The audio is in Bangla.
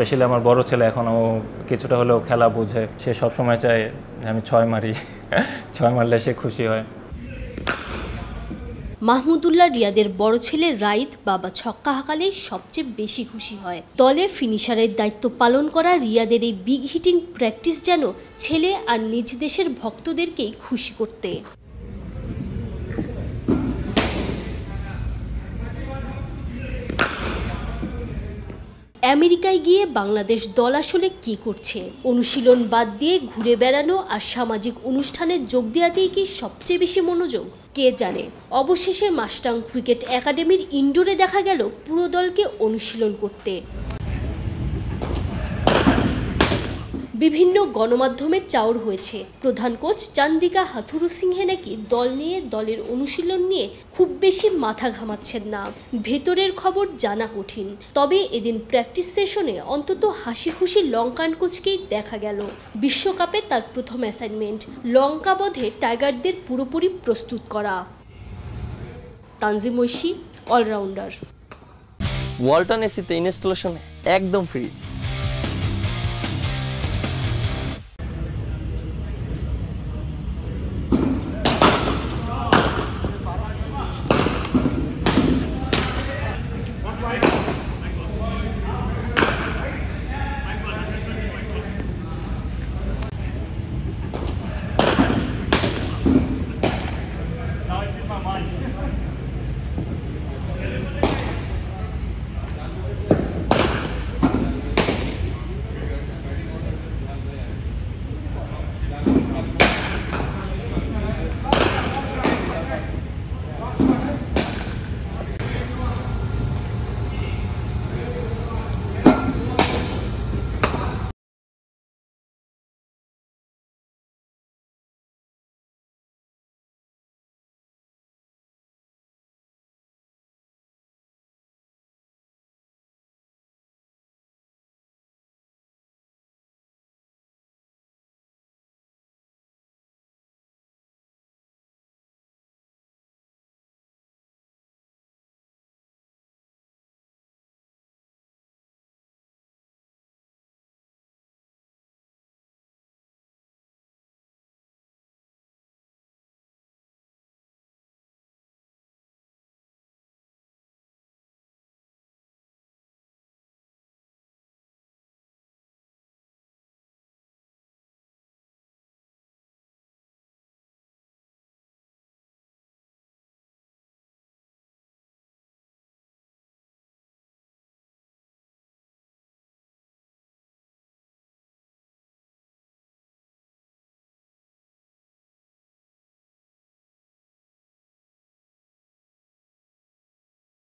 স্পেশালি আমার বড় ছেলে এখন ও কিছুটা হলেও খেলা বোঝে সে সব সময় চায় আমি ছয় মারি ছয় মারলে সে খুশি হয় মাহমুদুল্লাহ রিয়াদের বড় ছেলে রাইদ বাবা ছক্কা হাকালে সবচেয়ে বেশি খুশি হয় দলে ফিনিশারের দায়িত্ব পালন করা রিয়াদের এই বিগ হিটিং প্র্যাকটিস যেন ছেলে আর নিজ দেশের ভক্তদেরকেই খুশি করতে আমেরিকায় গিয়ে বাংলাদেশ দল আসলে কি করছে অনুশীলন বাদ দিয়ে ঘুরে বেড়ানো আর সামাজিক অনুষ্ঠানে যোগ দেওয়াতেই কি সবচেয়ে বেশি মনোযোগ কে জানে অবশেষে মাস্টাং ক্রিকেট একাডেমির ইনডোরে দেখা গেল পুরো দলকে অনুশীলন করতে বিভিন্ন গণমাধ্যমে চাউর হয়েছে প্রধান কোচ চান্দিকা হাথুরু সিংহে নাকি দল নিয়ে দলের অনুশীলন নিয়ে খুব বেশি মাথা ঘামাচ্ছেন না ভেতরের খবর জানা কঠিন তবে এদিন প্র্যাকটিস সেশনে অন্তত হাসি খুশি লঙ্কান কোচকেই দেখা গেল বিশ্বকাপে তার প্রথম অ্যাসাইনমেন্ট লঙ্কা বধে টাইগারদের পুরোপুরি প্রস্তুত করা তানজিম ঐশী অলরাউন্ডার ওয়ালটন এসিতে ইনস্টলেশন একদম ফ্রি